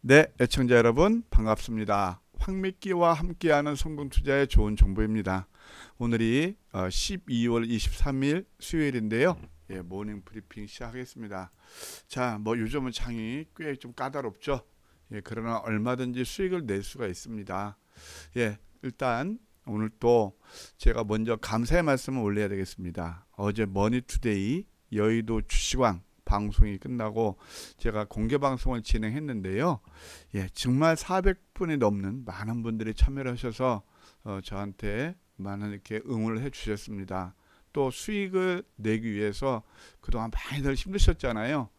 네, 애청자 여러분 반갑습니다. 황미끼와 함께하는 성공투자의 좋은 정보입니다. 오늘이 12월 어, 23일 수요일인데요. 음. 예, 모닝 브리핑 시작하겠습니다. 자, 뭐 요즘은 장이 꽤 좀 까다롭죠. 예, 그러나 얼마든지 수익을 낼 수가 있습니다. 예, 일단 오늘 또 제가 먼저 감사의 말씀을 올려야 되겠습니다. 어제 머니투데이 여의도 주식왕 방송이 끝나고 제가 공개 방송을 진행했는데요. 예, 정말 400분이 넘는 많은 분들이 참여를 하셔서 어, 저한테 많은 이렇게 응원을 해 주셨습니다. 또 수익을 내기 위해서 그동안 많이들 힘드셨잖아요.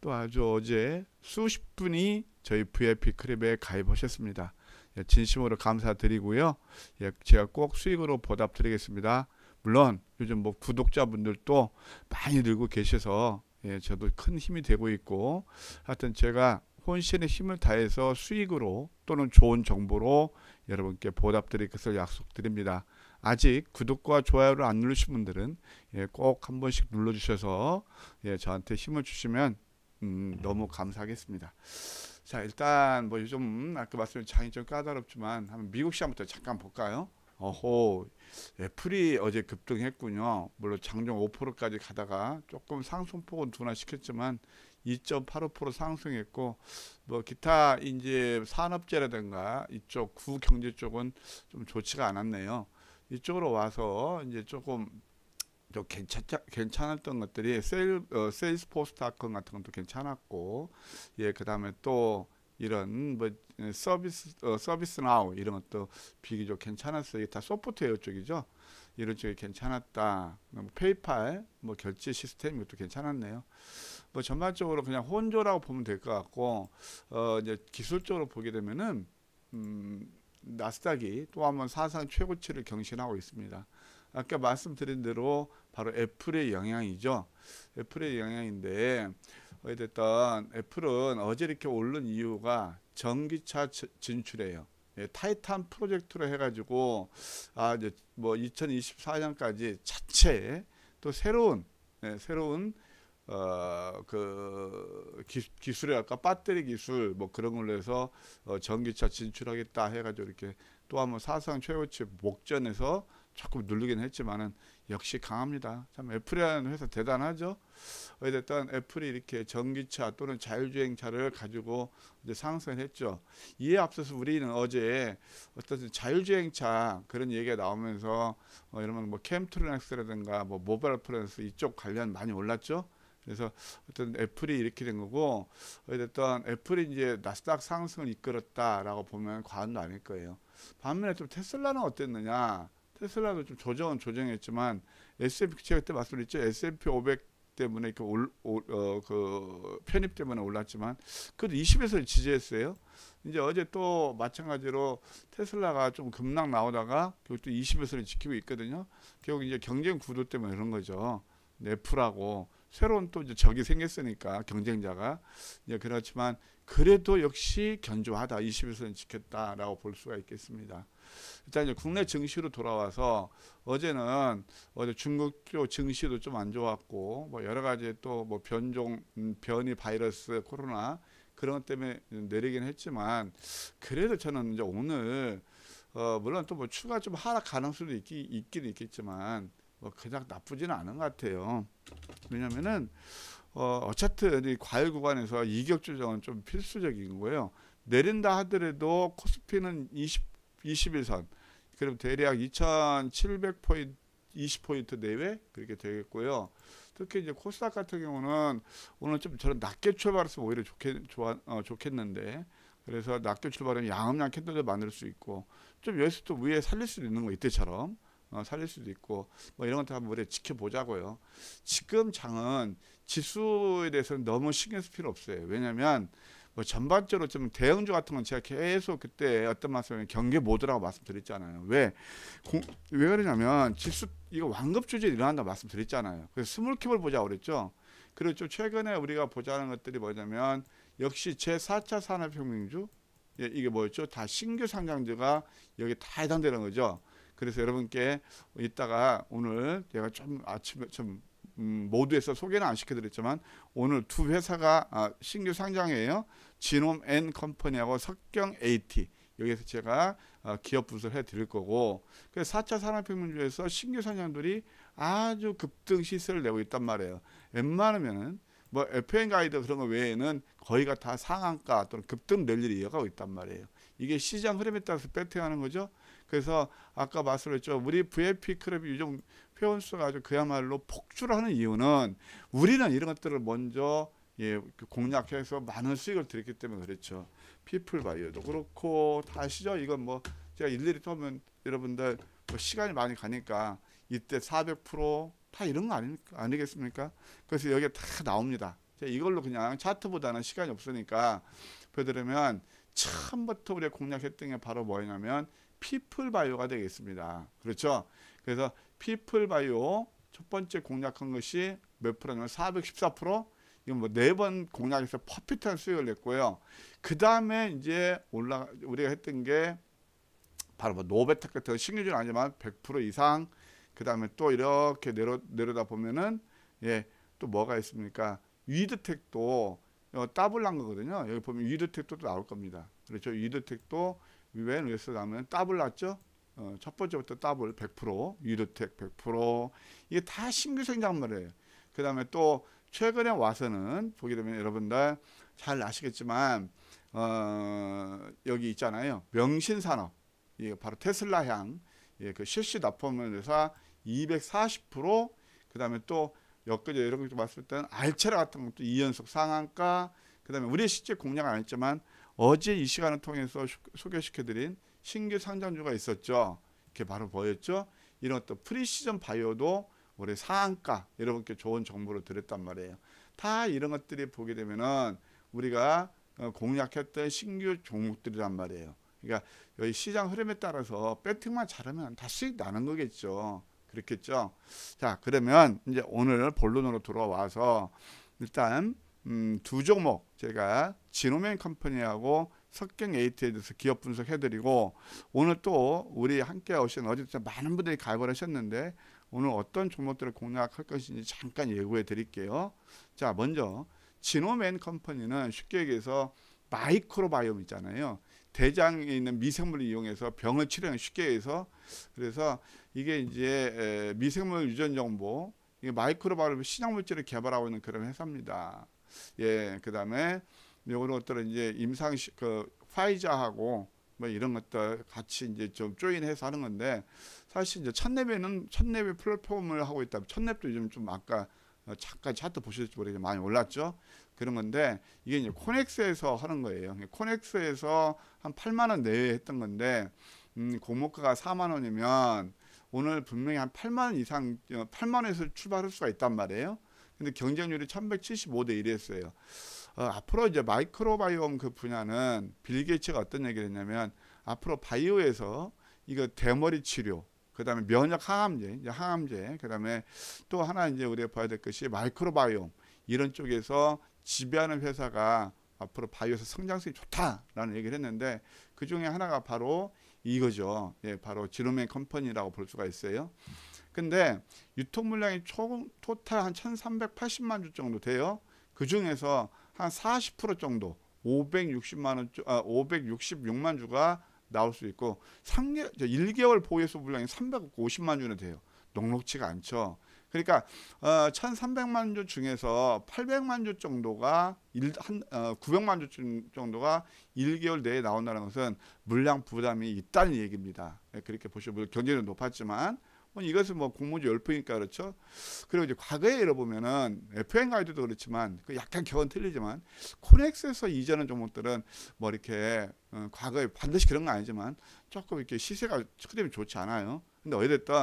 또 아주 어제 수십 분이 저희 VIP 클럽에 가입하셨습니다. 예, 진심으로 감사드리고요. 예, 제가 꼭 수익으로 보답드리겠습니다. 물론 요즘 뭐 구독자분들도 많이 늘고 계셔서 예, 저도 큰 힘이 되고 있고 하여튼 제가 혼신의 힘을 다해서 수익으로 또는 좋은 정보로 여러분께 보답드릴 것을 약속드립니다. 아직 구독과 좋아요를 안 누르신 분들은 예, 꼭한 번씩 눌러주셔서 예, 저한테 힘을 주시면 음, 너무 감사하겠습니다. 자 일단 뭐 요즘 아까 말씀드린 장이 좀 까다롭지만 한번 미국 시험부터 잠깐 볼까요? 어호 애플이 어제 급등했군요. 물론 장중 5%까지 가다가 조금 상승폭은 둔화시켰지만 2.85% 상승했고 뭐 기타 이제 산업재라든가 이쪽 구경제 쪽은 좀 좋지가 않았네요. 이쪽으로 와서 이제 조금 좀 괜찮 괜찮았던 것들이 세일 어, 세일스포스닷컴 같은 것도 괜찮았고 예 그다음에 또 이런 뭐 서비스 어, 서비스 나우 이런 것도 비교적 괜찮았어요. 이게 다 소프트웨어 쪽이죠. 이런 쪽이 괜찮았다. 뭐 페이팔 뭐 결제 시스템 이것도 괜찮았네요. 뭐 전반적으로 그냥 혼조라고 보면 될 것 같고 어 이제 기술적으로 보게 되면은 음 나스닥이 또 한번 사상 최고치를 경신하고 있습니다. 아까 말씀드린 대로 바로 애플의 영향이죠. 애플의 영향인데 어쨌든 애플은 어제 이렇게 오른 이유가 전기차 진출이에요. 예, 타이탄 프로젝트로 해가지고 아 이제 뭐 2024년까지 자체 또 새로운 예, 새로운 어그 기술에 아까 배터리 기술 뭐 그런 걸로 해서 어, 전기차 진출하겠다 해가지고 이렇게 또 한번 사상 최고치 목전에서 조금 누르긴 했지만은 역시 강합니다. 참 애플이라는 회사 대단하죠. 어쨌든 애플이 이렇게 전기차 또는 자율주행차를 가지고 이제 상승을 했죠. 이에 앞서서 우리는 어제 어떤 자율주행차 그런 얘기가 나오면서 어, 이러면 뭐 캠트로넥스라든가 뭐 모바일 프렌스 이쪽 관련 많이 올랐죠. 그래서 어떤 애플이 이렇게 된 거고 어쨌든 애플이 이제 나스닥 상승을 이끌었다라고 보면 과언도 아닐 거예요. 반면에 좀 테슬라는 어땠느냐? 테슬라도 좀 조정은 조정했지만 S&P 제가 그때 말씀드렸죠. S&P 500 때문에 그, 올, 올, 어, 그 편입 때문에 올랐지만 그래도 20에서 지지했어요. 이제 어제 또 마찬가지로 테슬라가 좀 급락 나오다가 결국 또2 0에서 지키고 있거든요. 결국 이제 경쟁 구도 때문에 그런 거죠. 네프라고 새로운 또 이제 적이 생겼으니까 경쟁자가 이제 그렇지만 그래도 역시 견조하다 2 0에서 지켰다라고 볼 수가 있겠습니다. 일단 이제 국내 증시로 돌아와서 어제는 어제 중국 쪽 증시도 좀 안 좋았고 뭐 여러 가지 또 뭐 변종 음, 변이 바이러스 코로나 그런 것 때문에 내리긴 했지만 그래도 저는 이제 오늘 어 물론 또 뭐 추가 좀 하락 가능성도 있기, 있긴 있겠지만 뭐그냥 나쁘지는 않은 것 같아요. 왜냐면은 어 어쨌든 이 과열 구간에서 이격 조정은 좀 필수적인 거예요. 내린다 하더라도 코스피는 20 2 1선 그럼 대략 2,700포인트 20포인트 내외 그렇게 되겠고요. 특히 이제 코스닥 같은 경우는 오늘 좀 저는 낮게 출발했으면 오히려 좋겠, 좋아, 어, 좋겠는데 그래서 낮게 출발하면 양음양 캔들도 만들 수 있고 좀 여기서도 위에 살릴 수도 있는 거 이때처럼 어, 살릴 수도 있고 뭐 이런 것들 한번 우리 지켜보자고요. 지금 장은 지수에 대해서는 너무 신경 쓸 필요 없어요. 왜냐하면 그 전반적으로 좀대응주 같은 건 제가 계속 그때 어떤 말씀을 경계 모드라고 말씀드렸잖아요. 왜? 고, 왜 그러냐면 지수 이거 완급 조절이 일어난다 말씀드렸잖아요. 그래서 스몰캡을 보자 고 그랬죠. 그리고 좀 최근에 우리가 보자는 것들이 뭐냐면 역시 제4차 산업혁명주 예, 이게 뭐였죠? 다 신규 상장주가 여기 다 해당되는 거죠. 그래서 여러분께 이따가 오늘 제가 좀 아침에 좀 음, 모두에서 소개는 안 시켜드렸지만 오늘 두 회사가 아, 신규 상장이에요. 지놈 N 컴퍼니하고 석경 AT 여기에서 제가 어, 기업 분석을 해드릴 거고 그래서 4차 산업혁명주에서 신규 상장들이 아주 급등 시세를 내고 있단 말이에요. 웬만하면은 뭐 FN 가이드 그런 거 외에는 거의가 다 상한가 또는 급등 랠리를 이어가고 있단 말이에요. 이게 시장 흐름에 따라서 배팅하는 거죠. 그래서 아까 말씀드렸죠. 우리 VFP 크랩이 요즘 페온수가 아주 그야말로 폭주를 하는 이유는 우리는 이런 것들을 먼저 예, 그 공략해서 많은 수익을 드렸기 때문에 그렇죠. 피플 바이어도 그렇고 다 아시죠? 이건 뭐 제가 일일이 터면 여러분들 뭐 시간이 많이 가니까 이때 400%다 이런 거 아니, 아니겠습니까? 그래서 여기에 다 나옵니다. 이걸로 그냥 차트보다는 시간이 없으니까 보여드리면 처음부터 우리가 공략했던 게 바로 뭐냐면 피플 바이오가 되겠습니다. 그렇죠? 그래서 피플바이오 첫 번째 공략한 것이 몇 프로냐면 414% 이건 뭐 네 번 공략해서 퍼펙트한 수익을 냈고요. 그 다음에 이제 올라 우리가 했던 게 바로 뭐 노베타 같은 신규주는 아니지만 100% 이상 그 다음에 또 이렇게 내려 내려다 보면은 예 또 뭐가 있습니까? 위드텍도 어, 더블 난 거거든요. 여기 보면 위드텍도 나올 겁니다. 그렇죠? 위드텍도 웬 웨스 나면 더블 났죠? 어, 첫 번째부터 더블 100%, 유료택 100%, 이게 다신규생인물이에요그 다음에 또 최근에 와서는 보게 되면 여러분들 잘 아시겠지만 어, 여기 있잖아요. 명신산업, 이게 바로 테슬라향, 예, 그 실시 납품을 해서 240%, 그 다음에 또 엮어져 이렇게 봤을 때는 알체라 같은 것도 2연속 상한가, 그 다음에 우리 실제 공략 안 했지만 어제 이 시간을 통해서 소개시켜드린 신규 상장주가 있었죠. 이렇게 바로 보였죠. 이런 또 프리시즌 바이오도 올해 상한가 여러분께 좋은 정보를 드렸단 말이에요. 다 이런 것들이 보게 되면은 우리가 어, 공략했던 신규 종목들이란 말이에요. 그러니까 여기 시장 흐름에 따라서 배팅만 잘하면 다 수익 나는 거겠죠. 그렇겠죠. 자 그러면 이제 오늘 본론으로 돌아와서 일단 음, 두 종목 제가 지노맨 컴퍼니하고 석경 에이트에 대해서 기업 분석해드리고 오늘 또 우리 함께 오신 어제부터 많은 분들이 가입을 하셨는데 오늘 어떤 종목들을 공략할 것인지 잠깐 예고해 드릴게요. 자 먼저 진호맨 컴퍼니는 쉽게 얘기해서 마이크로바이옴 있잖아요. 대장에 있는 미생물을 이용해서 병을 치료하는 쉽게 해서 그래서 이게 이제 미생물 유전 정보 이게 마이크로바이옴 신약 물질을 개발하고 있는 그런 회사입니다. 예, 그다음에 요런 것들은 이제 임상 그 화이자하고 뭐 이런 것들 같이 이제 좀 조인해서 하는 건데 사실 이제 첫랩에는 첫랩의 플랫폼을 하고 있다. 첫랩도 요즘 좀 아까 어, 잠깐 차트 보실지 모르겠지만 많이 올랐죠. 그런 건데 이게 이제 코넥스에서 하는 거예요. 코넥스에서 한 8만 원 내외 했던 건데 음, 공모가가 4만 원이면 오늘 분명히 한 8만 원 이상 8만 어, 원에서 출발할 수가 있단 말이에요. 근데 경쟁률이 1175대 1이었어요. 어, 앞으로 이제 마이크로바이옴 그 분야는 빌 게이츠가 어떤 얘기를 했냐면 앞으로 바이오에서 이거 대머리 치료 그다음에 면역 항암제 이제 항암제 그다음에 또 하나 이제 우리가 봐야 될 것이 마이크로바이옴 이런 쪽에서 지배하는 회사가 앞으로 바이오에서 성장성이 좋다라는 얘기를 했는데 그 중에 하나가 바로 이거죠. 예, 바로 지름맨 컴퍼니라고 볼 수가 있어요. 근데 유통 물량이 총 토탈 한 1,380만 주 정도 돼요. 그 중에서 한40% 정도 560만 원, 아, 566만 주가 나올 수 있고 3개, 1개월 보유수 분량이 350만 주는 돼요. 녹록치가 않죠. 그러니까 어, 1,300만 주 중에서 800만 주 정도가 일, 한 어, 900만 주 정도가 1개월 내에 나온다는 것은 물량 부담이 있다는 얘기입니다. 예, 그렇게 보시면 경쟁률 높았지만 뭐 이것은 뭐 국무주 열풍이니까 그렇죠. 그리고 이제 과거에 열어보면은 FN 가이드도 그렇지만 그 약간 결은 틀리지만 코넥스에서 이전한 종목들은 뭐 이렇게 어, 과거에 반드시 그런 건 아니지만 조금 이렇게 시세가 흐름이 좋지 않아요. 근데 어찌든이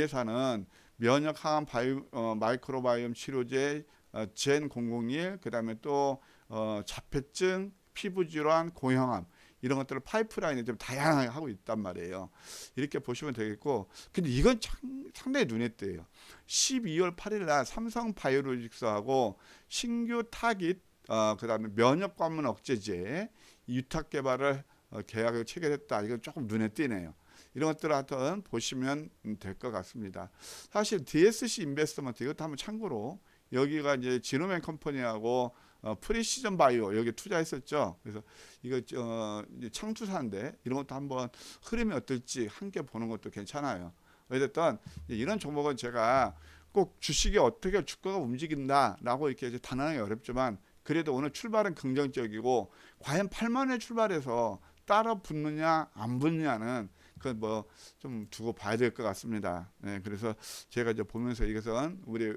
회사는 면역 항암 바이, 어, 마이크로바이옴 치료제 어, 젠001 그다음에 또 어, 자폐증 피부질환, 고형암 이런 것들을 파이프라인을 좀 다양하게 하고 있단 말이에요. 이렇게 보시면 되겠고 근데 이건 참, 상당히 눈에 띄요 12월 8일 날 삼성 바이오로직스하고 신규 타깃 어, 그다음에 면역 관문 억제제 유탁 개발을 어, 계약을 체결했다. 이건 조금 눈에 띄네요. 이런 것들을 하여튼 보시면 될 것 같습니다. 사실 DSC 인베스트먼트 이것도 한번 참고로 여기가 이제 지노맨 컴퍼니하고 어, 프리시즌 바이오 여기 투자했었죠. 그래서 이거 어, 창투사인데 이런 것도 한번 흐름이 어떨지 함께 보는 것도 괜찮아요. 어쨌든 이런 종목은 제가 꼭 주식이 어떻게 주가가 움직인다라고 이렇게 이제 단언하기 어렵지만 그래도 오늘 출발은 긍정적이고 과연 8만 에 출발해서 따라 붙느냐 안 붙느냐는 그건 뭐 좀 두고 봐야 될 것 같습니다. 네, 그래서 제가 이제 보면서 이것은 우리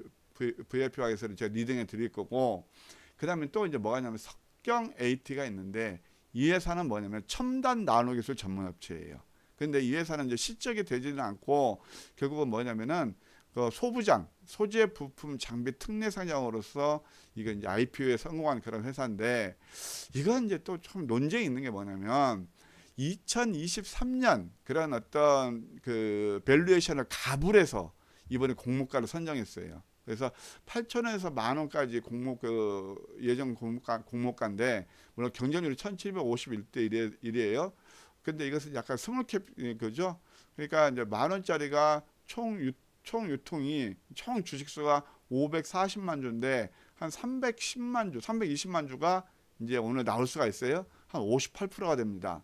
VIP학에서는 제가 리딩해 드릴 거고 그 다음에 또 이제 뭐가 있냐면 석경 AT가 있는데 이 회사는 뭐냐면 첨단 나노기술 전문 업체예요. 근데 이 회사는 이제 실적이 되지는 않고 결국은 뭐냐면은 그 소부장 소재 부품 장비 특례 상장으로서 이건 이제 IPO에 성공한 그런 회사인데 이건 이제 또좀 논쟁이 있는 게 뭐냐면 2023년 그런 어떤 그 밸류에이션을 가불해서 이번에 공모가를 선정했어요. 그래서 8천원에서 만원까지 공모 그 예정 공모가, 공모가인데 물론 경쟁률이 1751대 1이에요. 근데 이것은 약간 스몰 캡 그죠? 그러니까 이제 만 원짜리가 총, 유, 총 유통이 총 주식수가 540만 주인데 한 310만 주, 320만 주가 이제 오늘 나올 수가 있어요. 한 58%가 됩니다.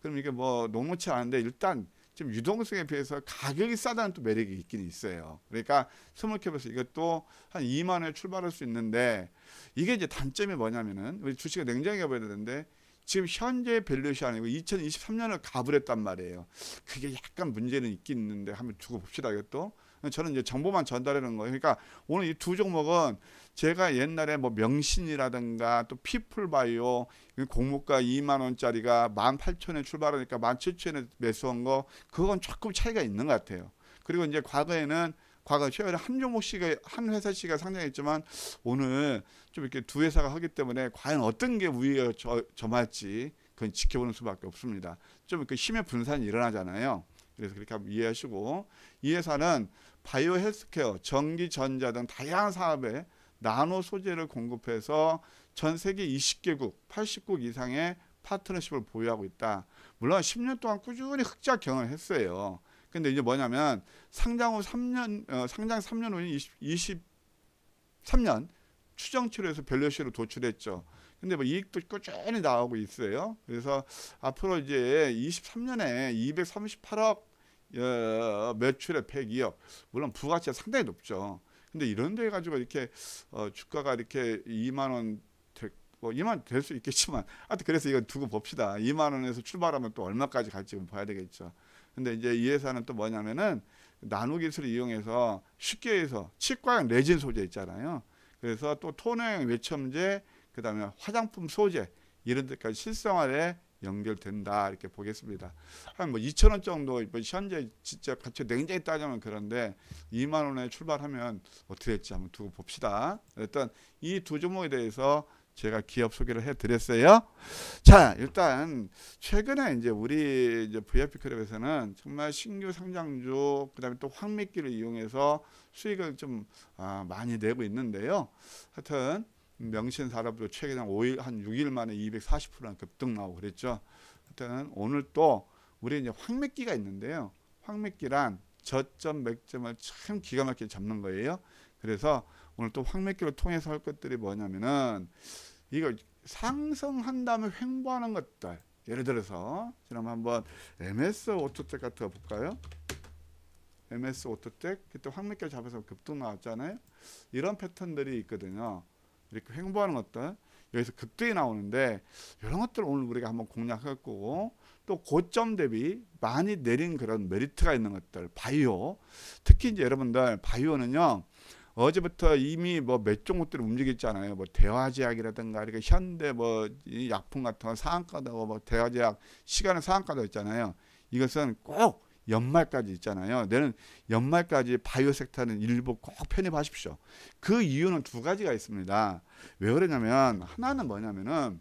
그럼 이게 뭐 녹록치 않은데 일단 지금 유동성에 비해서 가격이 싸다는 또 매력이 있긴 있어요. 그러니까 스몰캡에서 이것도 한 2만 원에 출발할 수 있는데 이게 이제 단점이 뭐냐면은 우리 주식을 냉정하게 봐야 되는데 지금 현재 밸류시 아니고 2023년을 가버렸단 말이에요. 그게 약간 문제는 있긴 있는데 한번 두고 봅시다. 이것도. 저는 이제 정보만 전달하는 거예요. 그러니까 오늘 이 두 종목은 제가 옛날에 뭐 명신이라든가 또 피플바이오 공모가 2만 원짜리가 18,000원에 출발하니까 17,000원에 매수한 거 그건 조금 차이가 있는 것 같아요. 그리고 이제 과거에는 과거 최근에 한 종목씩 한 회사씩가 상장했지만 오늘 좀 이렇게 두 회사가 하기 때문에 과연 어떤 게 우위에 점할지 그건 지켜보는 수밖에 없습니다. 좀그 힘의 분산이 일어나잖아요. 그래서 그렇게 한번 이해하시고 이 회사는 바이오 헬스케어, 전기 전자 등 다양한 사업에 나노 소재를 공급해서 전 세계 20개국, 80국 이상의 파트너십을 보유하고 있다. 물론 10년 동안 꾸준히 흑자 경을 했어요. 근데 이제 뭐냐면 상장 후 3년 어, 상장 3년 후인 20, 23년 추정치로 해서 밸류시로 도출했죠. 근데 뭐 이익도 꾸준히 나오고 있어요. 그래서 앞으로 이제 23년에 238억 예, 매출의 102억 물론 부가치가 상당히 높죠. 근데 이런 데 가지고 이렇게 어, 주가가 이렇게 2만 원 뭐 2만 될 수 있겠지만 하여튼 그래서 이건 두고 봅시다. 2만 원에서 출발하면 또 얼마까지 갈지 봐야 되겠죠. 근데 이제 이 회사는 또 뭐냐면은 나노 기술을 이용해서 쉽게 해서 치과용 레진 소재 있잖아요. 그래서 또 토너형 외첨제 그다음에 화장품 소재 이런 데까지 실생활에 연결된다 이렇게 보겠습니다. 한 뭐 2천 원 정도 현재 진짜 가치 냉장히 따지면 그런데 2만 원에 출발하면 어떻게 될지 한번 두고 봅시다. 일단 이두 종목에 대해서 제가 기업 소개를 해드렸어요. 자 일단 최근에 이제 우리 이제 VIP 클럽에서는 정말 신규 상장주 그다음에 또 황미끼를 이용해서 수익을 좀 아, 많이 내고 있는데요. 하여튼 명신 산업도 최근에 5일 한 6일 만에 240%나 급등 나오고 그랬죠. 그때는 오늘 또 우리 이제 황맥기가 있는데요. 황맥기란 저점 맥점을 참 기가 막히게 잡는 거예요. 그래서 오늘 또 황맥기를 통해서 할 것들이 뭐냐면은 이거 상승한 다음에 횡보하는 것들. 예를 들어서 지금 한번 MS 오토텍 같은 거 볼까요? MS 오토텍 그때 황맥결 잡아서 급등 나왔잖아요. 이런 패턴들이 있거든요. 이렇게 횡보하는 것들 여기서 급등이 나오는데 이런 것들 을 오늘 우리가 한번 공략했고 또 고점 대비 많이 내린 그런 메리트가 있는 것들 바이오 특히 이제 여러분들 바이오는요 어제부터 이미 뭐 몇 종목들이 움직였잖아요 뭐 대화제약이라든가 이렇게 현대 뭐 약품 같은 거상한가도뭐 대화제약 시간은 상한가도있잖아요 이것은 꼭 연말까지 있잖아요. 내는 연말까지 바이오 섹터는 일부 꼭 편입하십시오. 그 이유는 두 가지가 있습니다. 왜 그러냐면 하나는 뭐냐면은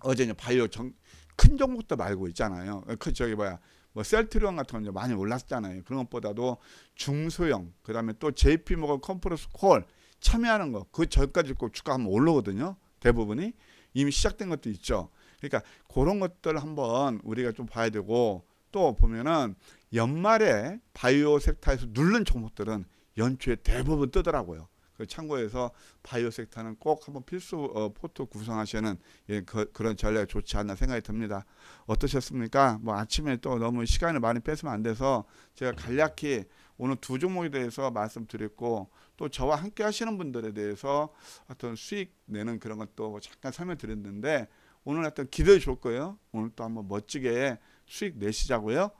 어제 바이오 정, 큰 종목도 말고 있잖아요. 그 저기 뭐야 뭐 셀트리온 같은 건 많이 올랐잖아요. 그런 것보다도 중소형 그다음에 또 JP 모건 컴프레스 콜 참여하는 거그 저까지 꼭 주가 한번 올라오거든요. 대부분이 이미 시작된 것도 있죠. 그러니까 그런 것들 한번 우리가 좀 봐야 되고 또 보면은 연말에 바이오 섹터에서 누른 종목들은 연초에 대부분 뜨더라고요. 그 참고해서 바이오 섹터는 꼭 한번 필수 어, 포트 구성하시는 예, 그, 런 전략이 좋지 않나 생각이 듭니다. 어떠셨습니까? 뭐 아침에 또 너무 시간을 많이 뺏으면 안 돼서 제가 간략히 오늘 두 종목에 대해서 말씀드렸고 또 저와 함께 하시는 분들에 대해서 어떤 수익 내는 그런 것도 잠깐 설명드렸는데 오늘 어떤 기대해 줄 거예요. 오늘 또 한번 멋지게 수익 내시자고요.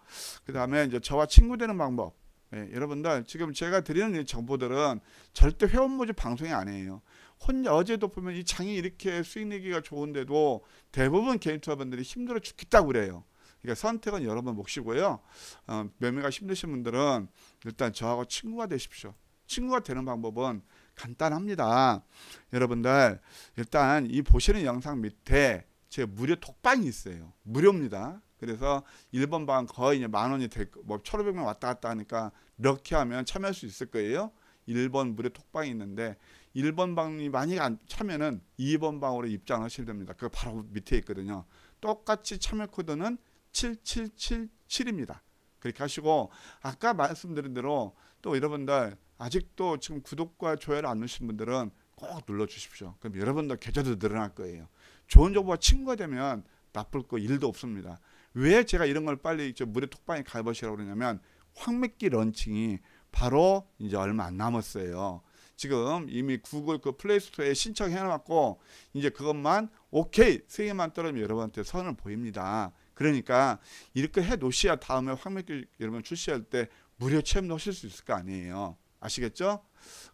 그 다음에 이제 저와 친구 되는 방법. 예, 여러분들 지금 제가 드리는 정보들은 절대 회원 모집 방송이 아니에요. 혼자 어제도 보면 이 장이 이렇게 수익 내기가 좋은데도 대부분 개인 투자분들이 힘들어 죽겠다고 그래요. 그러니까 선택은 여러분 몫이고요. 어, 매매가 힘드신 분들은 일단 저하고 친구가 되십시오. 친구가 되는 방법은 간단합니다. 여러분들 일단 이 보시는 영상 밑에 제 무료 톡방이 있어요. 무료입니다. 그래서 1번 방 거의 이제 만 원이 될뭐 1,500명 왔다 갔다 하니까 이렇게 하면 참여할 수 있을 거예요. 1번 무료 톡방이 있는데 1번 방이 많이 안 차면은 2번 방으로 입장하시 됩니다. 그 바로 밑에 있거든요. 똑같이 참여 코드는 7777입니다. 그렇게 하시고 아까 말씀드린 대로 또 여러분들 아직도 지금 구독과 좋아요를 안 누르신 분들은 꼭 눌러 주십시오. 그럼 여러분들 계좌도 늘어날 거예요. 좋은 정보가 친구가 되면 나쁠 거 일도 없습니다. 왜 제가 이런 걸 빨리 저 물에 톡방에 갈벗시라고 그러냐면 황맥기 런칭이 바로 이제 얼마 안 남았어요. 지금 이미 구글 그 플레이스토어에 신청해놨고 이제 그것만 오케이 세 개만 떨어지면 여러분한테 선을 보입니다. 그러니까 이렇게 해 놓으셔야 다음에 황맥기 여러분 출시할 때 무료 체험도 하실 수 있을 거 아니에요. 아시겠죠?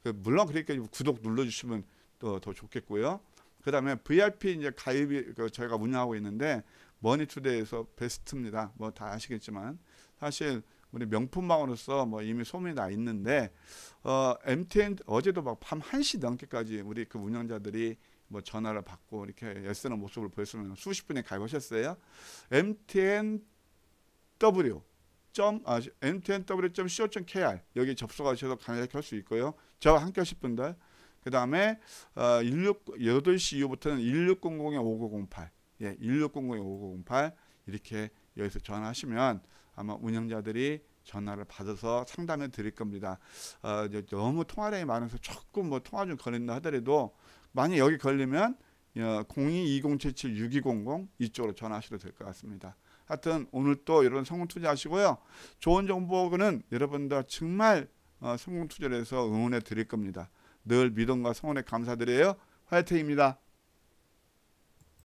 그 물론 그러니까 구독 눌러주시면 더, 더 좋겠고요. 그 다음에 VIP 이제 가입이 그 저희가 운영하고 있는데 머니투데이에서 베스트입니다. 뭐 다 아시겠지만 사실 우리 명품망으로서 뭐 이미 소문이 나 있는데 어, MTN 어제도 막 밤 1시 넘게까지 우리 그 운영자들이 뭐 전화를 받고 이렇게 애쓰는 모습을 보였으면 수십 분에 가보셨어요. MTN W 점 아, mtnw.co.kr 여기 접속하셔서 가입할 수 있고요. 저와 함께 하실 분들 그 다음에 어, 16, 8시 이후부터는 1600-5908 예, 1600-5908 이렇게 여기서 전화하시면 아마 운영자들이 전화를 받아서 상담해 드릴 겁니다. 어, 너무 통화량이 많아서 조금 뭐 통화 좀 걸린다 하더라도 만약 여기 걸리면 0220776200 어, 이쪽으로 전화하셔도 될 것 같습니다. 하여튼 오늘 또 이런 성공 투자하시고요. 좋은 정보는 여러분들 정말 어, 성공 투자를 해서 응원해 드릴 겁니다. 늘 믿음과 성원에 감사드려요. 화이팅입니다.